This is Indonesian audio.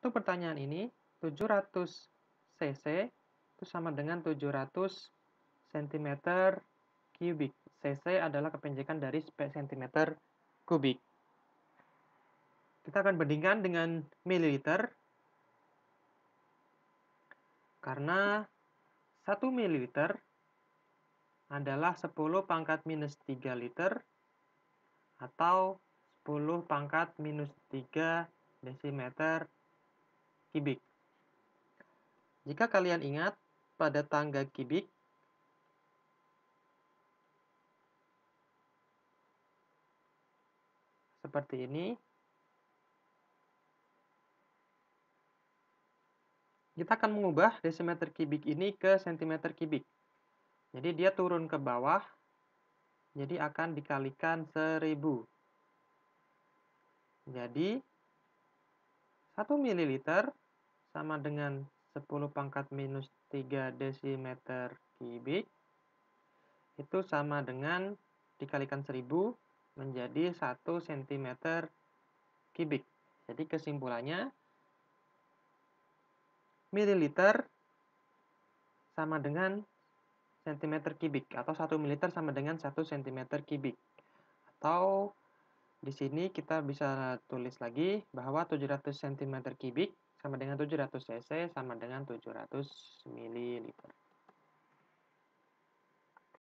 Untuk pertanyaan ini, 700 cc itu sama dengan 700 cm kubik. cc adalah kepenjekan dari cm kubik. Kita akan bandingkan dengan mililiter karena 1 mililiter adalah 10 pangkat minus 3 liter atau 10 pangkat minus 3 desimeter kibik. Jika kalian ingat, pada tangga kibik seperti ini, kita akan mengubah desimeter kibik ini ke sentimeter kibik. Jadi dia turun ke bawah, jadi akan dikalikan 1000. Jadi 1 ml sama dengan 10 pangkat minus 3 desimeter kubik itu sama dengan dikalikan 1000 menjadi 1 cm kubik. Jadi kesimpulannya mililiter sama dengan cm kubik atau 1 mililiter sama dengan 1 cm kubik. Atau di sini kita bisa tulis lagi bahwa 700 cm kubik sama dengan 700 cc sama dengan 700 ml.